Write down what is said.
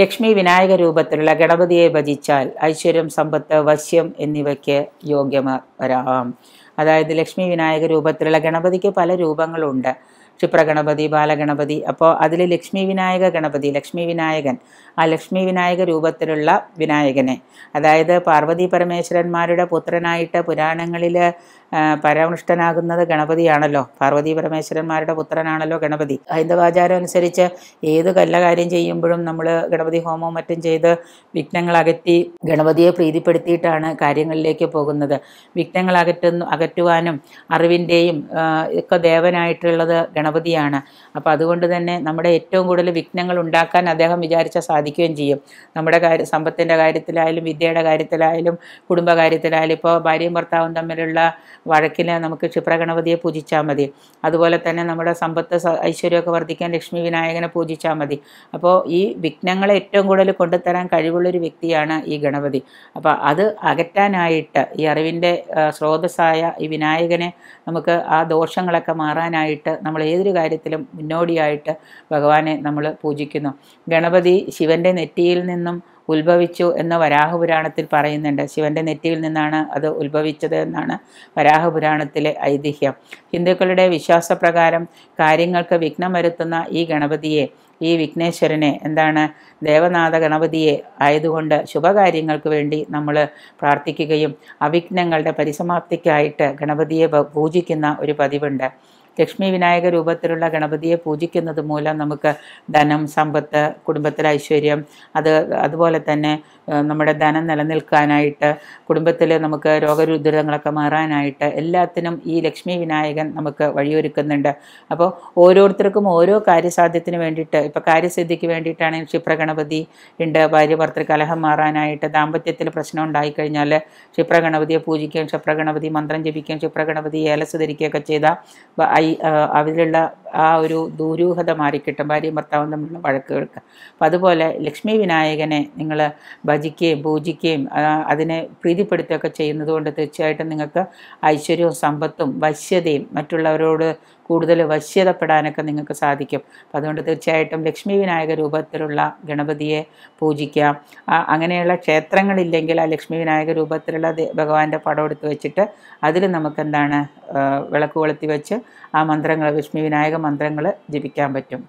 ലക്ഷ്മി വിനായക രൂപത്തിലുള്ള ഗണപതിയെ ഭജിച്ചാൽ ഐശ്വര്യം സമ്പത്ത് വശ്യം എന്നിവയ്ക്ക് യോഗ്യമ അതായത് ലക്ഷ്മി വിനായക രൂപത്തിലുള്ള ഗണപതിക്ക് പല രൂപങ്ങളുണ്ട് ക്ഷിപ്രഗണപതി ബാലഗണപതി അപ്പോൾ അതിൽ ലക്ഷ്മി വിനായക ഗണപതി ലക്ഷ്മി വിനായകൻ ആ ലക്ഷ്മി വിനായക രൂപത്തിലുള്ള വിനായകനെ അതായത് പാർവതി പരമേശ്വരന്മാരുടെ പുത്രനായിട്ട് പുരാണങ്ങളിൽ പരാമൃഷ്ടനാകുന്നത് ഗണപതിയാണല്ലോ പാർവതി പരമേശ്വരന്മാരുടെ പുത്രനാണല്ലോ ഗണപതി ഹൈന്ദവാചാരം അനുസരിച്ച് ഏത് കല്ലകാര്യം ചെയ്യുമ്പോഴും നമ്മൾ ഗണപതി ഹോമവും മറ്റും ചെയ്ത് വിഘ്നങ്ങൾ അകറ്റി ഗണപതിയെ പ്രീതിപ്പെടുത്തിയിട്ടാണ് കാര്യങ്ങളിലേക്ക് പോകുന്നത് വിഘ്നങ്ങൾ അകറ്റുന്നു അകറ്റുവാനും അറിവിൻ്റെയും ഒക്കെ ദേവനായിട്ടുള്ളത് ഗണപതിയാണ് അപ്പോൾ അതുകൊണ്ട് തന്നെ നമ്മുടെ ഏറ്റവും കൂടുതൽ വിഘ്നങ്ങൾ ഉണ്ടാക്കാൻ അദ്ദേഹം വിചാരിച്ചാൽ സാധിക്കുകയും ചെയ്യും നമ്മുടെ കാര്യ സമ്പത്തിൻ്റെ കാര്യത്തിലായാലും വിദ്യയുടെ കാര്യത്തിലായാലും കുടുംബകാര്യത്തിലായാലും ഇപ്പോൾ ഭാര്യയും ഭർത്താവും തമ്മിലുള്ള വഴക്കിന് നമുക്ക് ക്ഷിപ്രഗണപതിയെ പൂജിച്ചാൽ മതി അതുപോലെ തന്നെ നമ്മുടെ സമ്പത്ത് ഐശ്വര്യമൊക്കെ വർദ്ധിക്കാൻ ലക്ഷ്മി വിനായകനെ പൂജിച്ചാൽ മതി അപ്പോൾ ഈ വിഘ്നങ്ങളെ ഏറ്റവും കൂടുതൽ കൊണ്ടുതരാൻ കഴിവുള്ളൊരു വ്യക്തിയാണ് ഈ ഗണപതി അപ്പോൾ അത് അകറ്റാനായിട്ട് ഈ അറിവിൻ്റെ സ്രോതസ്സായ ഈ വിനായകനെ നമുക്ക് ആ ദോഷങ്ങളൊക്കെ മാറാനായിട്ട് നമ്മൾ ഏതൊരു കാര്യത്തിലും മുന്നോടിയായിട്ട് ഭഗവാനെ നമ്മൾ പൂജിക്കുന്നു ഗണപതി ശിവൻ്റെ നെറ്റിയിൽ നിന്നും ഉത്ഭവിച്ചു എന്ന് വരാഹപുരാണത്തിൽ പറയുന്നുണ്ട് ശിവന്റെ നെറ്റിയിൽ നിന്നാണ് അത് ഉത്ഭവിച്ചത് എന്നാണ് വരാഹപുരാണത്തിലെ ഐതിഹ്യം ഹിന്ദുക്കളുടെ വിശ്വാസപ്രകാരം കാര്യങ്ങൾക്ക് വിഘ്നം വരുത്തുന്ന ഈ ഗണപതിയെ ഈ വിഘ്നേശ്വരനെ എന്താണ് ദേവനാഥ ഗണപതിയെ ആയതുകൊണ്ട് ശുഭകാര്യങ്ങൾക്ക് വേണ്ടി നമ്മൾ പ്രാർത്ഥിക്കുകയും അവിഘ്നങ്ങളുടെ പരിസമാപ്തിക്കായിട്ട് ഗണപതിയെ പൂജിക്കുന്ന ഒരു പതിവുണ്ട് ലക്ഷ്മി വിനായക രൂപത്തിലുള്ള ഗണപതിയെ പൂജിക്കുന്നത് മൂലം നമുക്ക് ധനം സമ്പത്ത് കുടുംബത്തിലെ ഐശ്വര്യം അത് അതുപോലെ തന്നെ നമ്മുടെ ധനം നിലനിൽക്കാനായിട്ട് കുടുംബത്തിൽ നമുക്ക് രോഗരുദ്രങ്ങളൊക്കെ മാറാനായിട്ട് എല്ലാത്തിനും ഈ ലക്ഷ്മി വിനായകൻ നമുക്ക് വഴിയൊരുക്കുന്നുണ്ട് അപ്പോൾ ഓരോരുത്തർക്കും ഓരോ കാര്യസാധ്യത്തിന് വേണ്ടിയിട്ട് ഇപ്പോൾ കാര്യസിദ്ധിക്ക് വേണ്ടിയിട്ടാണ് ക്ഷിപ്രഗണപതി ഉണ്ട് ഭാര്യ ഭർത്തൃ കലഹം മാറാനായിട്ട് ദാമ്പത്യത്തിൽ പ്രശ്നം ഉണ്ടായിക്കഴിഞ്ഞാൽ ക്ഷിപ്രഗണപതിയെ പൂജിക്കുകയും ക്ഷിപ്രഗണപതി മന്ത്രം ജപിക്കുകയും ക്ഷിപ്രഗണപതി ഏലസ് ധരിക്കുകയൊക്കെ ചെയ്ത ഐ അതിലുള്ള ആ ഒരു ദൂരൂഹത മാറിക്കിട്ടും ഭാര്യയും ഭർത്താവും തമ്മിലുള്ള വഴക്കുകൾക്ക് അപ്പം അതുപോലെ ലക്ഷ്മി വിനായകനെ നിങ്ങൾ ഭജിക്കുകയും പൂജിക്കുകയും അതിനെ പ്രീതിപ്പെടുത്തുകയൊക്കെ ചെയ്യുന്നതുകൊണ്ട് തീർച്ചയായിട്ടും നിങ്ങൾക്ക് ഐശ്വര്യവും സമ്പത്തും വശ്യതയും മറ്റുള്ളവരോട് കൂടുതൽ വശ്യതപ്പെടാനൊക്കെ നിങ്ങൾക്ക് സാധിക്കും അപ്പം അതുകൊണ്ട് തീർച്ചയായിട്ടും ലക്ഷ്മി വിനായക രൂപത്തിലുള്ള ഗണപതിയെ പൂജിക്കാം അങ്ങനെയുള്ള ക്ഷേത്രങ്ങളില്ലെങ്കിൽ ആ ലക്ഷ്മി വിനായക രൂപത്തിലുള്ള ഭഗവാന്റെ പടം എടുത്ത് വെച്ചിട്ട് അതിൽ നമുക്ക് എന്താണ് വിളക്ക് കൊളുത്തി വെച്ച് ആ മന്ത്രങ്ങൾ ലക്ഷ്മി വിനായക മന്ത്രങ്ങൾ ജപിക്കാൻ പറ്റും